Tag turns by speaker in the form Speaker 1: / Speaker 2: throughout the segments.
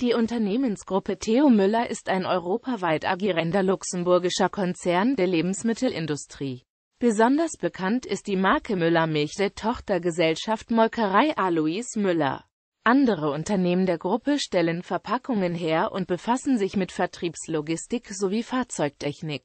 Speaker 1: Die Unternehmensgruppe Theo Müller ist ein europaweit agierender luxemburgischer Konzern der Lebensmittelindustrie. Besonders bekannt ist die Marke Müller Milch der Tochtergesellschaft Molkerei Alois Müller. Andere Unternehmen der Gruppe stellen Verpackungen her und befassen sich mit Vertriebslogistik sowie Fahrzeugtechnik,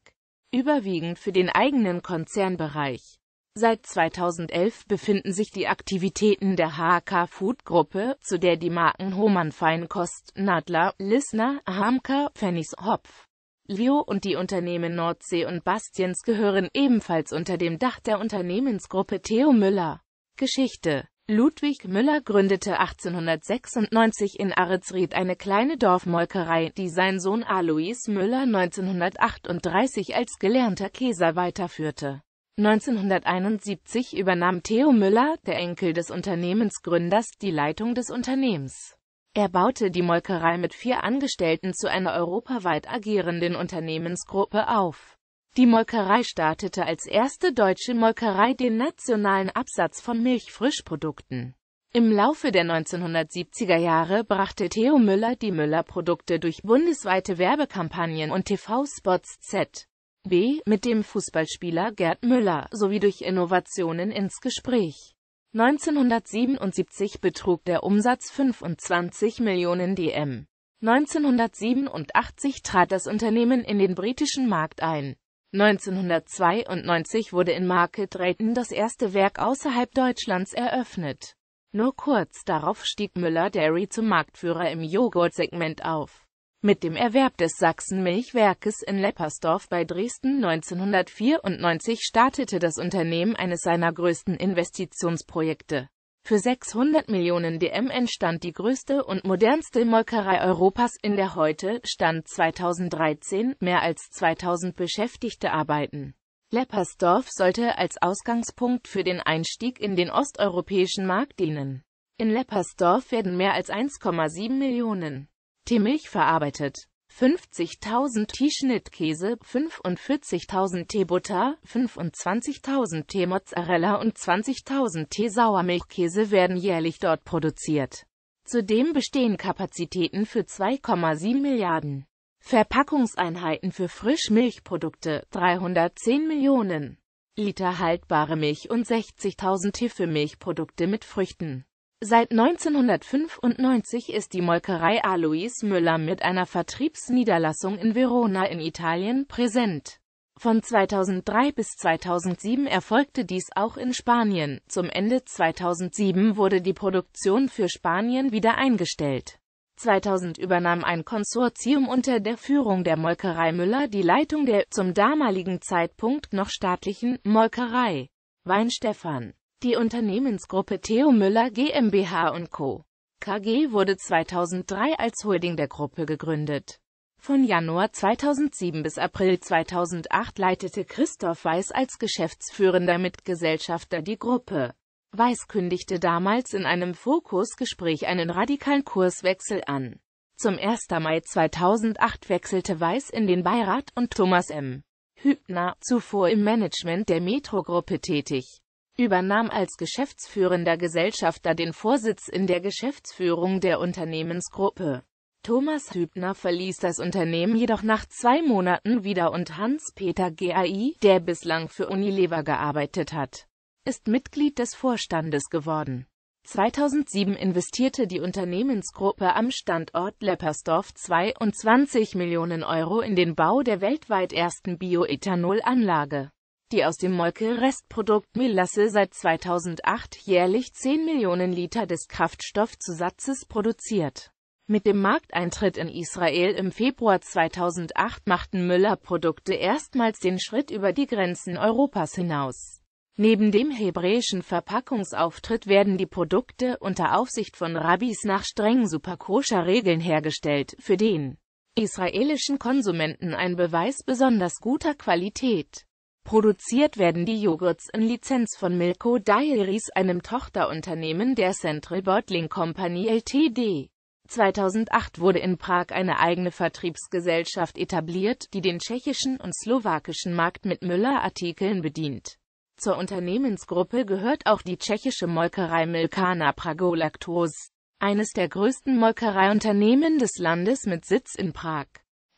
Speaker 1: überwiegend für den eigenen Konzernbereich. Seit 2011 befinden sich die Aktivitäten der HK Food Gruppe, zu der die Marken Hohmann Feinkost, Nadler, Lissner, Hamka, Pfennigs, Hopf, Leo und die Unternehmen Nordsee und Bastiens gehören ebenfalls unter dem Dach der Unternehmensgruppe Theo Müller. Geschichte Ludwig Müller gründete 1896 in Aretsried eine kleine Dorfmolkerei, die sein Sohn Alois Müller 1938 als gelernter Käser weiterführte. 1971 übernahm Theo Müller, der Enkel des Unternehmensgründers, die Leitung des Unternehmens. Er baute die Molkerei mit vier Angestellten zu einer europaweit agierenden Unternehmensgruppe auf. Die Molkerei startete als erste deutsche Molkerei den nationalen Absatz von Milchfrischprodukten. Im Laufe der 1970er Jahre brachte Theo Müller die Müller-Produkte durch bundesweite Werbekampagnen und TV-Spots Z. B. mit dem Fußballspieler Gerd Müller sowie durch Innovationen ins Gespräch. 1977 betrug der Umsatz 25 Millionen DM. 1987 trat das Unternehmen in den britischen Markt ein. 1992 wurde in Market Rayton das erste Werk außerhalb Deutschlands eröffnet. Nur kurz darauf stieg Müller Dairy zum Marktführer im Joghurtsegment auf. Mit dem Erwerb des Sachsen-Milchwerkes in Leppersdorf bei Dresden 1994 startete das Unternehmen eines seiner größten Investitionsprojekte. Für 600 Millionen DM entstand die größte und modernste Molkerei Europas, in der heute, Stand 2013, mehr als 2000 Beschäftigte arbeiten. Leppersdorf sollte als Ausgangspunkt für den Einstieg in den osteuropäischen Markt dienen. In Leppersdorf werden mehr als 1,7 Millionen die Milch verarbeitet. 50.000 T-Schnittkäse, 45.000 T-Butter, 25.000 T-Mozzarella und 20.000 T-Sauermilchkäse werden jährlich dort produziert. Zudem bestehen Kapazitäten für 2,7 Milliarden Verpackungseinheiten für Frischmilchprodukte, 310 Millionen Liter haltbare Milch und 60.000 T für Milchprodukte mit Früchten. Seit 1995 ist die Molkerei Alois Müller mit einer Vertriebsniederlassung in Verona in Italien präsent. Von 2003 bis 2007 erfolgte dies auch in Spanien, zum Ende 2007 wurde die Produktion für Spanien wieder eingestellt. 2000 übernahm ein Konsortium unter der Führung der Molkerei Müller die Leitung der, zum damaligen Zeitpunkt noch staatlichen, Molkerei Weinstefan. Die Unternehmensgruppe Theo Müller GmbH Co. KG wurde 2003 als Holding der Gruppe gegründet. Von Januar 2007 bis April 2008 leitete Christoph Weiß als geschäftsführender Mitgesellschafter die Gruppe. Weiß kündigte damals in einem Fokusgespräch einen radikalen Kurswechsel an. Zum 1. Mai 2008 wechselte Weiß in den Beirat und Thomas M. Hübner, zuvor im Management der Metro-Gruppe tätig, übernahm als geschäftsführender Gesellschafter den Vorsitz in der Geschäftsführung der Unternehmensgruppe. Thomas Hübner verließ das Unternehmen jedoch nach zwei Monaten wieder und Hans-Peter Gai, der bislang für Unilever gearbeitet hat, ist Mitglied des Vorstandes geworden. 2007 investierte die Unternehmensgruppe am Standort Leppersdorf 22 Millionen Euro in den Bau der weltweit ersten Bioethanolanlage die aus dem Molke-Restprodukt Melasse seit 2008 jährlich 10 Millionen Liter des Kraftstoffzusatzes produziert. Mit dem Markteintritt in Israel im Februar 2008 machten Müller-Produkte erstmals den Schritt über die Grenzen Europas hinaus. Neben dem hebräischen Verpackungsauftritt werden die Produkte unter Aufsicht von Rabbis nach strengen Superkoscher-Regeln hergestellt, für den israelischen Konsumenten ein Beweis besonders guter Qualität. Produziert werden die Joghurts in Lizenz von Milko Diaries, einem Tochterunternehmen der Central Bottling Company Ltd. 2008 wurde in Prag eine eigene Vertriebsgesellschaft etabliert, die den tschechischen und slowakischen Markt mit Müller-Artikeln bedient. Zur Unternehmensgruppe gehört auch die tschechische Molkerei Milkana Pragolaktos, eines der größten Molkereiunternehmen des Landes mit Sitz in Prag.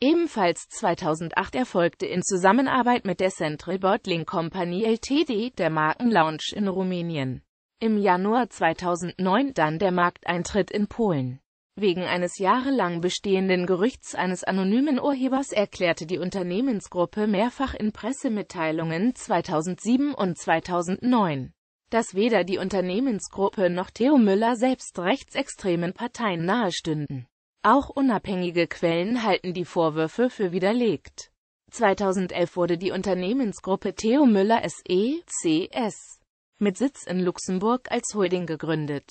Speaker 1: Ebenfalls 2008 erfolgte in Zusammenarbeit mit der Central Bottling Company Ltd. der Markenlaunch in Rumänien. Im Januar 2009 dann der Markteintritt in Polen. Wegen eines jahrelang bestehenden Gerüchts eines anonymen Urhebers erklärte die Unternehmensgruppe mehrfach in Pressemitteilungen 2007 und 2009, dass weder die Unternehmensgruppe noch Theo Müller selbst rechtsextremen Parteien nahestünden. Auch unabhängige Quellen halten die Vorwürfe für widerlegt. 2011 wurde die Unternehmensgruppe Theo Müller SE, CS, mit Sitz in Luxemburg als Holding gegründet.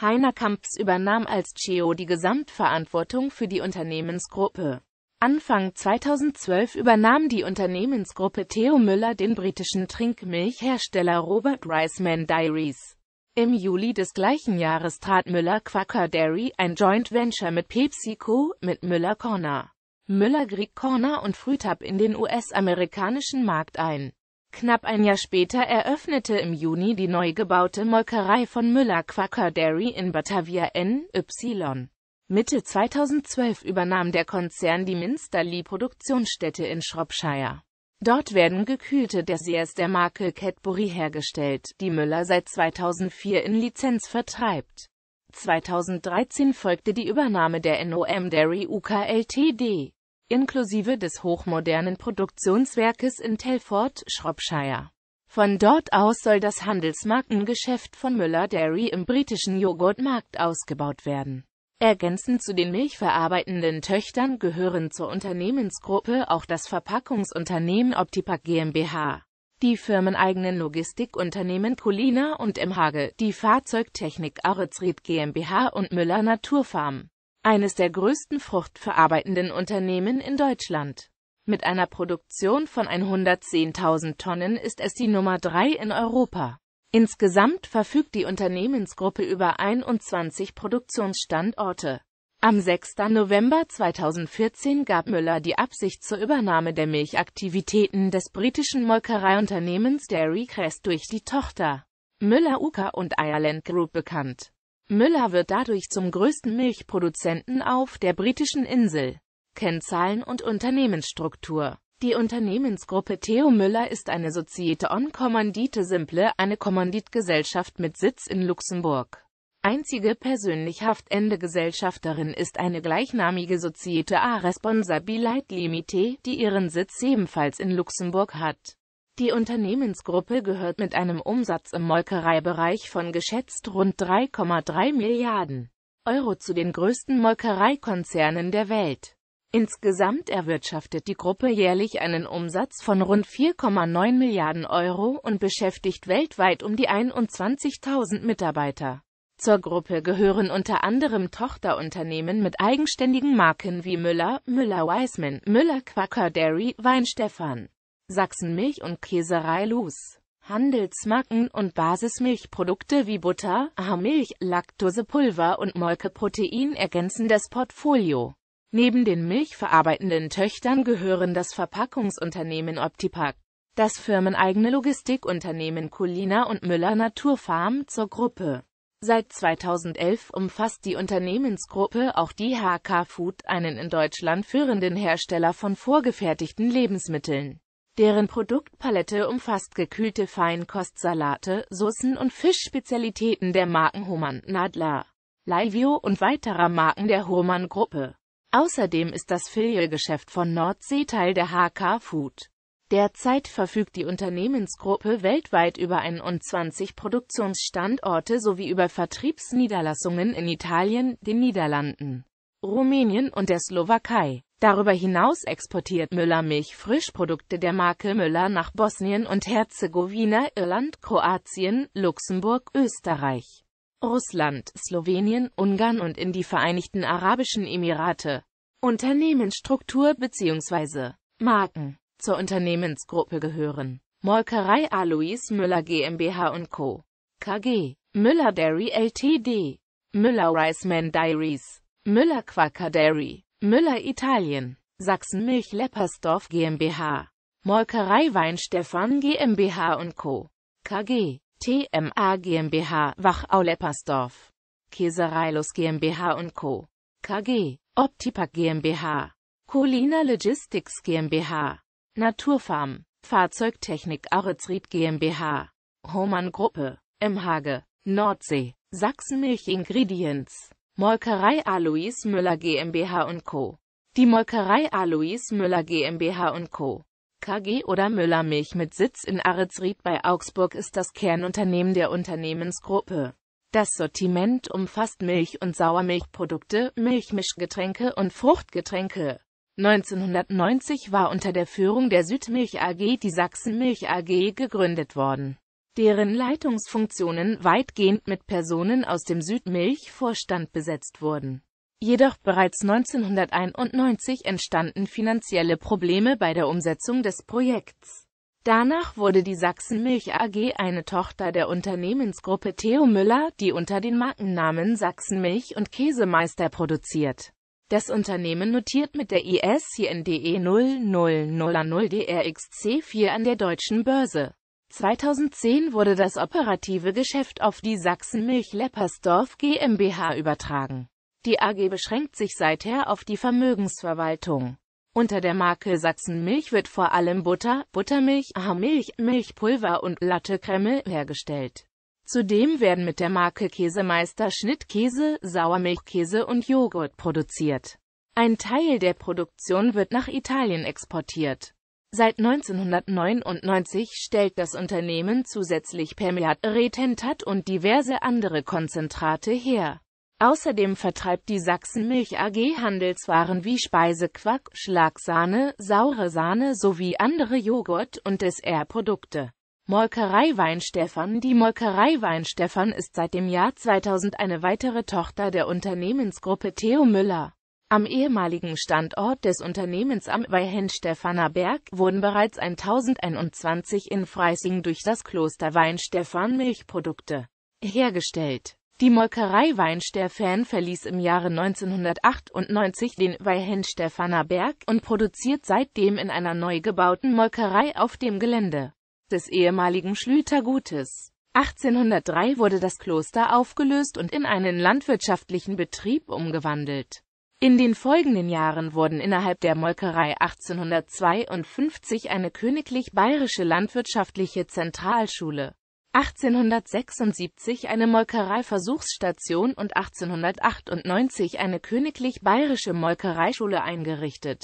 Speaker 1: Heiner Kamps übernahm als CEO die Gesamtverantwortung für die Unternehmensgruppe. Anfang 2012 übernahm die Unternehmensgruppe Theo Müller den britischen Trinkmilchhersteller Robert Reisman Diaries. Im Juli des gleichen Jahres trat müller Quacker Dairy ein Joint Venture mit PepsiCo, mit Müller Corner, Müller Greek Corner und Frühtab in den US-amerikanischen Markt ein. Knapp ein Jahr später eröffnete im Juni die neu gebaute Molkerei von müller Quacker Dairy in Batavia NY. Mitte 2012 übernahm der Konzern die Minsterli-Produktionsstätte in Shropshire. Dort werden gekühlte Desserts der Marke Cadbury hergestellt, die Müller seit 2004 in Lizenz vertreibt. 2013 folgte die Übernahme der NOM Dairy UK Ltd. inklusive des hochmodernen Produktionswerkes in Telford, Shropshire. Von dort aus soll das Handelsmarkengeschäft von Müller Dairy im britischen Joghurtmarkt ausgebaut werden Ergänzend zu den milchverarbeitenden Töchtern gehören zur Unternehmensgruppe auch das Verpackungsunternehmen Optipack GmbH, die firmeneigenen Logistikunternehmen Colina und M. die Fahrzeugtechnik Aritzried GmbH und Müller Naturfarm, eines der größten fruchtverarbeitenden Unternehmen in Deutschland. Mit einer Produktion von 110.000 Tonnen ist es die Nummer 3 in Europa. Insgesamt verfügt die Unternehmensgruppe über 21 Produktionsstandorte. Am 6. November 2014 gab Müller die Absicht zur Übernahme der Milchaktivitäten des britischen Molkereiunternehmens Dairy Crest durch die Tochter Müller Uka und Ireland Group bekannt. Müller wird dadurch zum größten Milchproduzenten auf der britischen Insel. Kennzahlen und Unternehmensstruktur die Unternehmensgruppe Theo Müller ist eine Societe on Kommandite Simple, eine Kommanditgesellschaft mit Sitz in Luxemburg. Einzige persönlich haftende Gesellschafterin ist eine gleichnamige Societe A Responsabilite Limite, die ihren Sitz ebenfalls in Luxemburg hat. Die Unternehmensgruppe gehört mit einem Umsatz im Molkereibereich von geschätzt rund 3,3 Milliarden Euro zu den größten Molkereikonzernen der Welt. Insgesamt erwirtschaftet die Gruppe jährlich einen Umsatz von rund 4,9 Milliarden Euro und beschäftigt weltweit um die 21.000 Mitarbeiter. Zur Gruppe gehören unter anderem Tochterunternehmen mit eigenständigen Marken wie Müller, Müller-Wiesmann, müller Quacker Dairy, Weinstefan, Sachsen Milch und Käserei Luz. Handelsmarken und Basismilchprodukte wie Butter, Haarmilch, Laktosepulver und Molkeprotein ergänzen das Portfolio. Neben den milchverarbeitenden Töchtern gehören das Verpackungsunternehmen Optipak, das firmeneigene Logistikunternehmen Colina und Müller Naturfarm zur Gruppe. Seit 2011 umfasst die Unternehmensgruppe auch die HK Food, einen in Deutschland führenden Hersteller von vorgefertigten Lebensmitteln. Deren Produktpalette umfasst gekühlte Feinkostsalate, Soßen und Fischspezialitäten der Marken Hohmann, Nadler, Livio und weiterer Marken der Hohmann-Gruppe. Außerdem ist das Filialgeschäft von Nordsee Teil der HK Food. Derzeit verfügt die Unternehmensgruppe weltweit über 21 Produktionsstandorte sowie über Vertriebsniederlassungen in Italien, den Niederlanden, Rumänien und der Slowakei. Darüber hinaus exportiert Müller Milch Frischprodukte der Marke Müller nach Bosnien und Herzegowina, Irland, Kroatien, Luxemburg, Österreich. Russland, Slowenien, Ungarn und in die Vereinigten Arabischen Emirate. Unternehmensstruktur bzw. Marken zur Unternehmensgruppe gehören. Molkerei Alois Müller GmbH Co. KG, Müller Dairy Ltd, Müller Riceman Diaries, Müller Quacker Dairy, Müller Italien, Sachsen Milch Leppersdorf GmbH, Molkerei Weinstefan GmbH Co. KG, TMA GmbH Wachau-Leppersdorf, Käsereilus GmbH Co. KG, Optipak GmbH, Colina Logistics GmbH, Naturfarm, Fahrzeugtechnik Auritzried GmbH, Hohmann Gruppe, Emhage, Nordsee, Sachsenmilch Ingredients, Molkerei Alois Müller GmbH Co. Die Molkerei Alois Müller GmbH Co. KG oder Müller Milch mit Sitz in Aretsried bei Augsburg ist das Kernunternehmen der Unternehmensgruppe. Das Sortiment umfasst Milch- und Sauermilchprodukte, Milchmischgetränke und Fruchtgetränke. 1990 war unter der Führung der Südmilch AG die Sachsenmilch AG gegründet worden, deren Leitungsfunktionen weitgehend mit Personen aus dem Südmilch-Vorstand besetzt wurden. Jedoch bereits 1991 entstanden finanzielle Probleme bei der Umsetzung des Projekts. Danach wurde die Sachsen Milch AG eine Tochter der Unternehmensgruppe Theo Müller, die unter den Markennamen Sachsen Milch und Käsemeister produziert. Das Unternehmen notiert mit der ISCN DE 00000DRXC4 an der deutschen Börse. 2010 wurde das operative Geschäft auf die Sachsen Milch Leppersdorf GmbH übertragen. Die AG beschränkt sich seither auf die Vermögensverwaltung. Unter der Marke Sachsenmilch wird vor allem Butter, Buttermilch, Haarmilch, Milchpulver und Lattekremme hergestellt. Zudem werden mit der Marke Käsemeister Schnittkäse, Sauermilchkäse und Joghurt produziert. Ein Teil der Produktion wird nach Italien exportiert. Seit 1999 stellt das Unternehmen zusätzlich Permeat, Retentat und diverse andere Konzentrate her. Außerdem vertreibt die Sachsen Milch AG Handelswaren wie Speisequack, Schlagsahne, saure Sahne sowie andere Joghurt- und SR-Produkte. Molkerei Weinstefan Die Molkerei Weinstefan ist seit dem Jahr 2000 eine weitere Tochter der Unternehmensgruppe Theo Müller. Am ehemaligen Standort des Unternehmens am Weihenstephaner Berg wurden bereits 1021 in Freising durch das Kloster Weinstefan Milchprodukte hergestellt die Molkerei Weinstefan verließ im Jahre 1998 den Weihenstephaner Berg und produziert seitdem in einer neu gebauten Molkerei auf dem Gelände des ehemaligen Schlütergutes. 1803 wurde das Kloster aufgelöst und in einen landwirtschaftlichen Betrieb umgewandelt. In den folgenden Jahren wurden innerhalb der Molkerei 1852 eine königlich-bayerische landwirtschaftliche Zentralschule 1876 eine Molkerei-Versuchsstation und 1898 eine königlich-bayerische Molkereischule eingerichtet.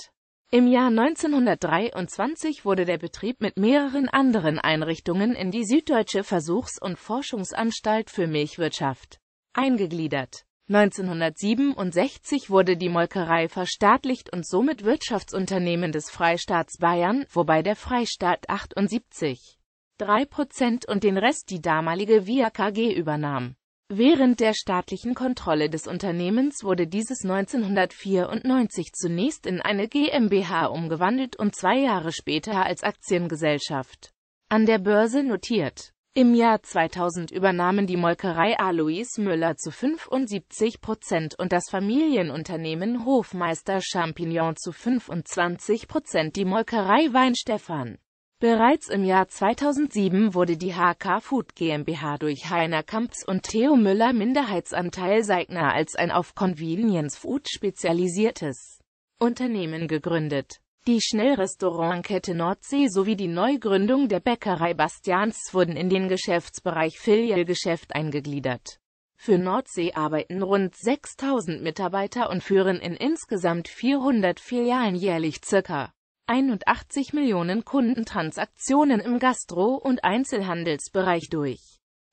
Speaker 1: Im Jahr 1923 wurde der Betrieb mit mehreren anderen Einrichtungen in die Süddeutsche Versuchs- und Forschungsanstalt für Milchwirtschaft eingegliedert. 1967 wurde die Molkerei verstaatlicht und somit Wirtschaftsunternehmen des Freistaats Bayern, wobei der Freistaat 78 3% und den Rest die damalige VIA KG übernahm. Während der staatlichen Kontrolle des Unternehmens wurde dieses 1994 zunächst in eine GmbH umgewandelt und zwei Jahre später als Aktiengesellschaft an der Börse notiert. Im Jahr 2000 übernahmen die Molkerei Alois Müller zu 75 Prozent und das Familienunternehmen Hofmeister Champignon zu 25 Prozent die Molkerei Weinstefan. Bereits im Jahr 2007 wurde die HK Food GmbH durch Heiner Kamps und Theo Müller Minderheitsanteil Seigner als ein auf Convenience Food spezialisiertes Unternehmen gegründet. Die Schnellrestaurantkette Nordsee sowie die Neugründung der Bäckerei Bastians wurden in den Geschäftsbereich Filialgeschäft eingegliedert. Für Nordsee arbeiten rund 6000 Mitarbeiter und führen in insgesamt 400 Filialen jährlich ca. 81 Millionen Kundentransaktionen im Gastro- und Einzelhandelsbereich durch.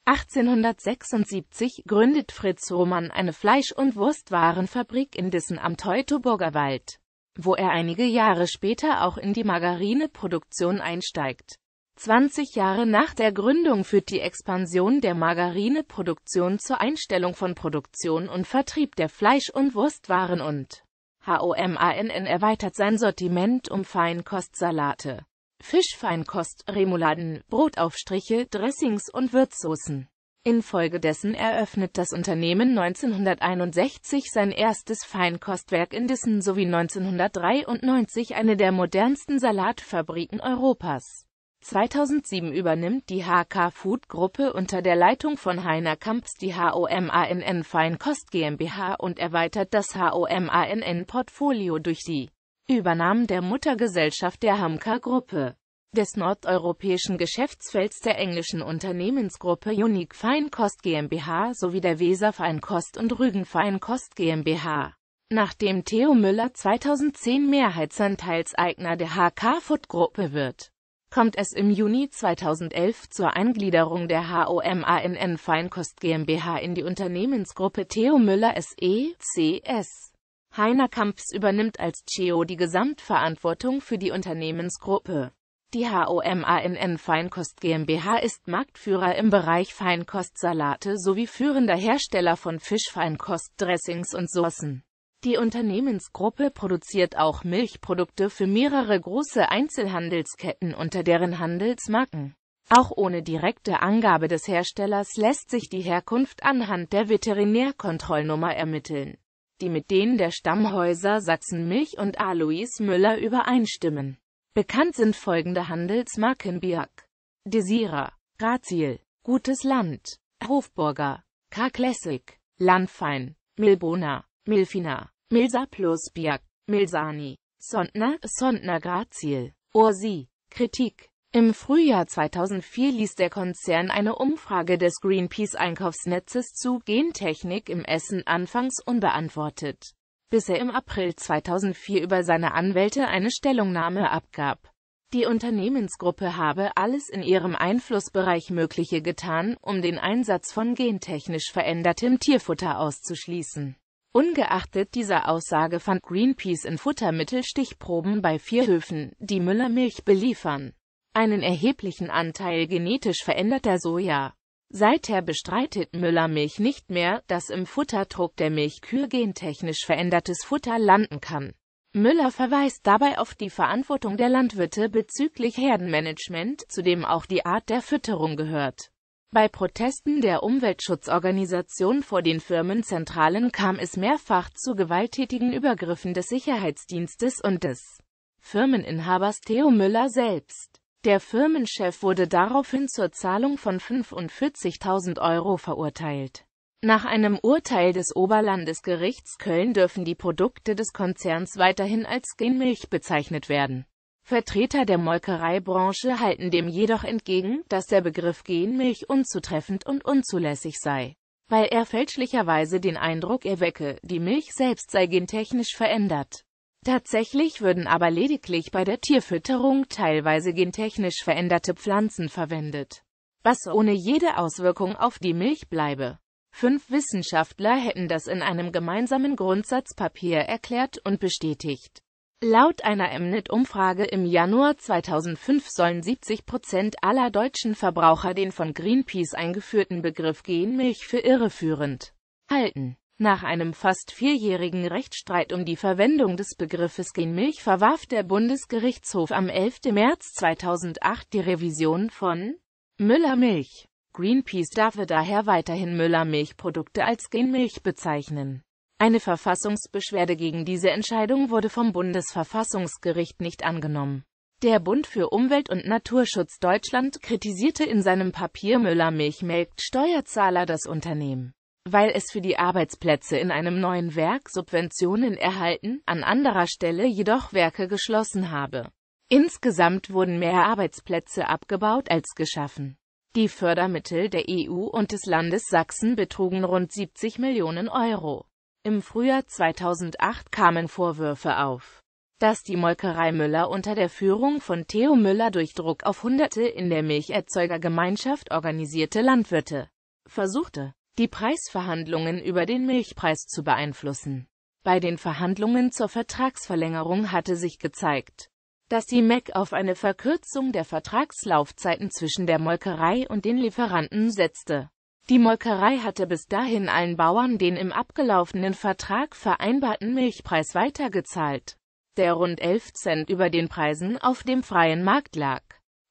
Speaker 1: 1876 gründet Fritz Roman eine Fleisch- und Wurstwarenfabrik in Dissen am Teutoburger Wald, wo er einige Jahre später auch in die Margarineproduktion einsteigt. 20 Jahre nach der Gründung führt die Expansion der Margarineproduktion zur Einstellung von Produktion und Vertrieb der Fleisch- und Wurstwaren und HOMANN erweitert sein Sortiment um Feinkostsalate, Fischfeinkost, Remouladen, Brotaufstriche, Dressings und Würzsoßen. Infolgedessen eröffnet das Unternehmen 1961 sein erstes Feinkostwerk in Dissen sowie 1993 eine der modernsten Salatfabriken Europas. 2007 übernimmt die HK Food Gruppe unter der Leitung von Heiner Kamps die HOMANN Feinkost GmbH und erweitert das HOMANN-Portfolio durch die Übernahme der Muttergesellschaft der Hamka Gruppe, des nordeuropäischen Geschäftsfelds der englischen Unternehmensgruppe Unique Feinkost GmbH sowie der Weser Feinkost und Rügen Feinkost GmbH. Nachdem Theo Müller 2010 Mehrheitsanteilseigner der HK Food Gruppe wird kommt es im Juni 2011 zur Eingliederung der HOMANN Feinkost GmbH in die Unternehmensgruppe Theo Müller SE, CS. Heiner Kamps übernimmt als CEO die Gesamtverantwortung für die Unternehmensgruppe. Die HOMANN Feinkost GmbH ist Marktführer im Bereich Feinkostsalate sowie führender Hersteller von Fischfeinkostdressings und Soßen. Die Unternehmensgruppe produziert auch Milchprodukte für mehrere große Einzelhandelsketten unter deren Handelsmarken. Auch ohne direkte Angabe des Herstellers lässt sich die Herkunft anhand der Veterinärkontrollnummer ermitteln, die mit denen der Stammhäuser Sachsen Milch und Alois Müller übereinstimmen. Bekannt sind folgende Handelsmarken Biak, Desira, Graziel, Gutes Land, Hofburger, K-Classic, Landfein, Milbona. Milfina, Milsa plus Biak, Milsani, Sondner, Sondner Grazil, Orsi, Kritik. Im Frühjahr 2004 ließ der Konzern eine Umfrage des Greenpeace-Einkaufsnetzes zu Gentechnik im Essen anfangs unbeantwortet, bis er im April 2004 über seine Anwälte eine Stellungnahme abgab. Die Unternehmensgruppe habe alles in ihrem Einflussbereich Mögliche getan, um den Einsatz von gentechnisch verändertem Tierfutter auszuschließen. Ungeachtet dieser Aussage fand Greenpeace in Futtermittel Stichproben bei vier Höfen, die Müller Milch beliefern, einen erheblichen Anteil genetisch veränderter Soja. Seither bestreitet Müller Milch nicht mehr, dass im Futterdruck der Milchkühe gentechnisch verändertes Futter landen kann. Müller verweist dabei auf die Verantwortung der Landwirte bezüglich Herdenmanagement, zu dem auch die Art der Fütterung gehört. Bei Protesten der Umweltschutzorganisation vor den Firmenzentralen kam es mehrfach zu gewalttätigen Übergriffen des Sicherheitsdienstes und des Firmeninhabers Theo Müller selbst. Der Firmenchef wurde daraufhin zur Zahlung von 45.000 Euro verurteilt. Nach einem Urteil des Oberlandesgerichts Köln dürfen die Produkte des Konzerns weiterhin als Genmilch bezeichnet werden. Vertreter der Molkereibranche halten dem jedoch entgegen, dass der Begriff Genmilch unzutreffend und unzulässig sei, weil er fälschlicherweise den Eindruck erwecke, die Milch selbst sei gentechnisch verändert. Tatsächlich würden aber lediglich bei der Tierfütterung teilweise gentechnisch veränderte Pflanzen verwendet, was ohne jede Auswirkung auf die Milch bleibe. Fünf Wissenschaftler hätten das in einem gemeinsamen Grundsatzpapier erklärt und bestätigt. Laut einer Mnet-Umfrage im Januar 2005 sollen 70 Prozent aller deutschen Verbraucher den von Greenpeace eingeführten Begriff Genmilch für irreführend halten. Nach einem fast vierjährigen Rechtsstreit um die Verwendung des Begriffes Genmilch verwarf der Bundesgerichtshof am 11. März 2008 die Revision von Müllermilch. Greenpeace darf daher weiterhin Müllermilchprodukte als Genmilch bezeichnen. Eine Verfassungsbeschwerde gegen diese Entscheidung wurde vom Bundesverfassungsgericht nicht angenommen. Der Bund für Umwelt und Naturschutz Deutschland kritisierte in seinem Papier Müller-Milch melkt Steuerzahler das Unternehmen, weil es für die Arbeitsplätze in einem neuen Werk Subventionen erhalten, an anderer Stelle jedoch Werke geschlossen habe. Insgesamt wurden mehr Arbeitsplätze abgebaut als geschaffen. Die Fördermittel der EU und des Landes Sachsen betrugen rund 70 Millionen Euro. Im Frühjahr 2008 kamen Vorwürfe auf, dass die Molkerei Müller unter der Führung von Theo Müller durch Druck auf hunderte in der Milcherzeugergemeinschaft organisierte Landwirte versuchte, die Preisverhandlungen über den Milchpreis zu beeinflussen. Bei den Verhandlungen zur Vertragsverlängerung hatte sich gezeigt, dass die MEC auf eine Verkürzung der Vertragslaufzeiten zwischen der Molkerei und den Lieferanten setzte. Die Molkerei hatte bis dahin allen Bauern den im abgelaufenen Vertrag vereinbarten Milchpreis weitergezahlt, der rund 11 Cent über den Preisen auf dem freien Markt lag.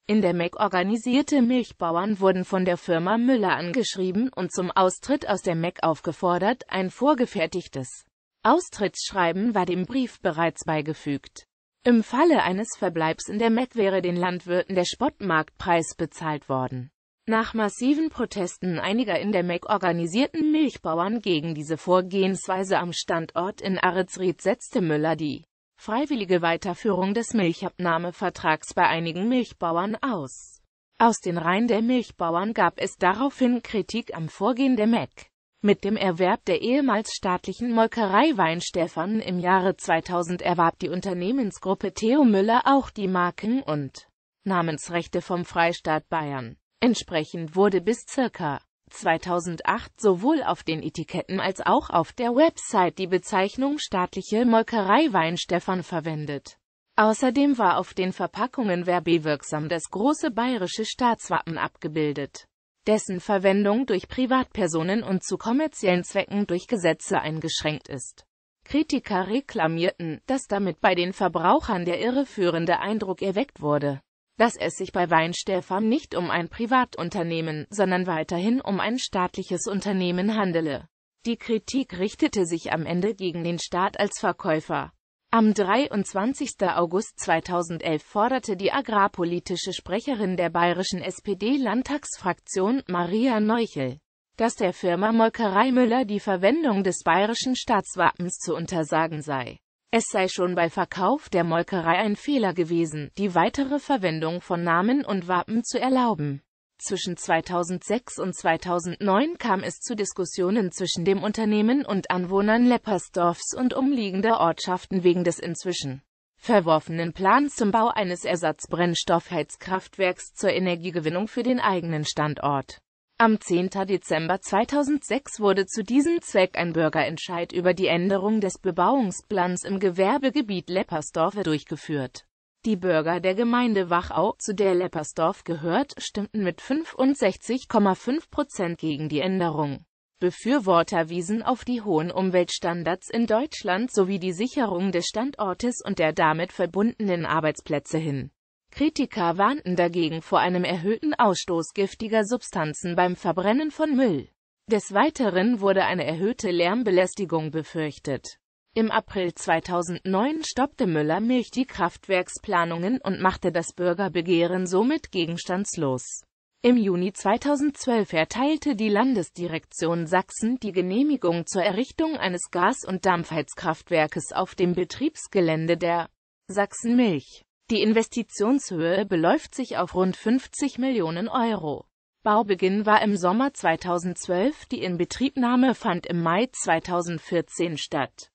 Speaker 1: In der MEC organisierte Milchbauern wurden von der Firma Müller angeschrieben und zum Austritt aus der MEC aufgefordert, ein vorgefertigtes Austrittsschreiben war dem Brief bereits beigefügt. Im Falle eines Verbleibs in der MEC wäre den Landwirten der Spottmarktpreis bezahlt worden. Nach massiven Protesten einiger in der MEC organisierten Milchbauern gegen diese Vorgehensweise am Standort in Arezried setzte Müller die freiwillige Weiterführung des Milchabnahmevertrags bei einigen Milchbauern aus. Aus den Reihen der Milchbauern gab es daraufhin Kritik am Vorgehen der MEC. Mit dem Erwerb der ehemals staatlichen Molkerei Weinstefan im Jahre 2000 erwarb die Unternehmensgruppe Theo Müller auch die Marken und Namensrechte vom Freistaat Bayern. Entsprechend wurde bis ca. 2008 sowohl auf den Etiketten als auch auf der Website die Bezeichnung staatliche Molkerei Weinstefan verwendet. Außerdem war auf den Verpackungen werbewirksam das große bayerische Staatswappen abgebildet, dessen Verwendung durch Privatpersonen und zu kommerziellen Zwecken durch Gesetze eingeschränkt ist. Kritiker reklamierten, dass damit bei den Verbrauchern der irreführende Eindruck erweckt wurde dass es sich bei Weinstefan nicht um ein Privatunternehmen, sondern weiterhin um ein staatliches Unternehmen handele. Die Kritik richtete sich am Ende gegen den Staat als Verkäufer. Am 23. August 2011 forderte die agrarpolitische Sprecherin der bayerischen SPD-Landtagsfraktion, Maria Neuchel, dass der Firma Molkerei Müller die Verwendung des bayerischen Staatswappens zu untersagen sei. Es sei schon bei Verkauf der Molkerei ein Fehler gewesen, die weitere Verwendung von Namen und Wappen zu erlauben. Zwischen 2006 und 2009 kam es zu Diskussionen zwischen dem Unternehmen und Anwohnern Leppersdorfs und umliegender Ortschaften wegen des inzwischen verworfenen Plans zum Bau eines Ersatzbrennstoffheizkraftwerks zur Energiegewinnung für den eigenen Standort. Am 10. Dezember 2006 wurde zu diesem Zweck ein Bürgerentscheid über die Änderung des Bebauungsplans im Gewerbegebiet Leppersdorf durchgeführt. Die Bürger der Gemeinde Wachau, zu der Leppersdorf gehört, stimmten mit 65,5 Prozent gegen die Änderung. Befürworter wiesen auf die hohen Umweltstandards in Deutschland sowie die Sicherung des Standortes und der damit verbundenen Arbeitsplätze hin. Kritiker warnten dagegen vor einem erhöhten Ausstoß giftiger Substanzen beim Verbrennen von Müll. Des Weiteren wurde eine erhöhte Lärmbelästigung befürchtet. Im April 2009 stoppte Müller-Milch die Kraftwerksplanungen und machte das Bürgerbegehren somit gegenstandslos. Im Juni 2012 erteilte die Landesdirektion Sachsen die Genehmigung zur Errichtung eines Gas- und Dampfheizkraftwerkes auf dem Betriebsgelände der Sachsen Milch. Die Investitionshöhe beläuft sich auf rund 50 Millionen Euro. Baubeginn war im Sommer 2012, die Inbetriebnahme fand im Mai 2014 statt